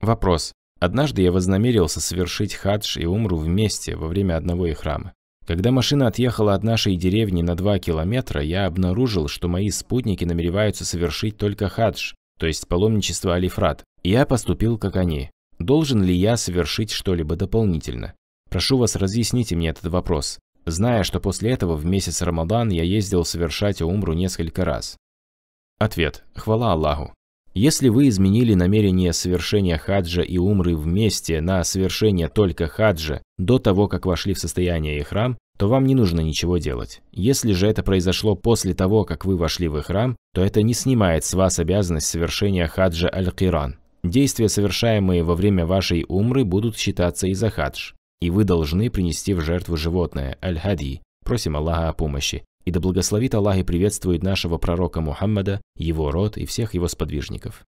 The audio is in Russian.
Вопрос. Однажды я вознамерился совершить хадж и умру вместе во время одного и храма. Когда машина отъехала от нашей деревни на 2 километра, я обнаружил, что мои спутники намереваются совершить только хадж, то есть паломничество Алифрат. И я поступил как они. Должен ли я совершить что-либо дополнительно? Прошу вас, разъясните мне этот вопрос, зная, что после этого в месяц Рамадан я ездил совершать умру несколько раз. Ответ. Хвала Аллаху. Если вы изменили намерение совершения хаджа и умры вместе на совершение только хаджа до того, как вошли в состояние ихрам, то вам не нужно ничего делать. Если же это произошло после того, как вы вошли в ихрам, то это не снимает с вас обязанность совершения хаджа аль-киран. Действия, совершаемые во время вашей умры, будут считаться и за хадж, и вы должны принести в жертву животное аль-хади. Просим Аллаха о помощи. И да благословит Аллах и приветствует нашего пророка Мухаммада, его род и всех его сподвижников.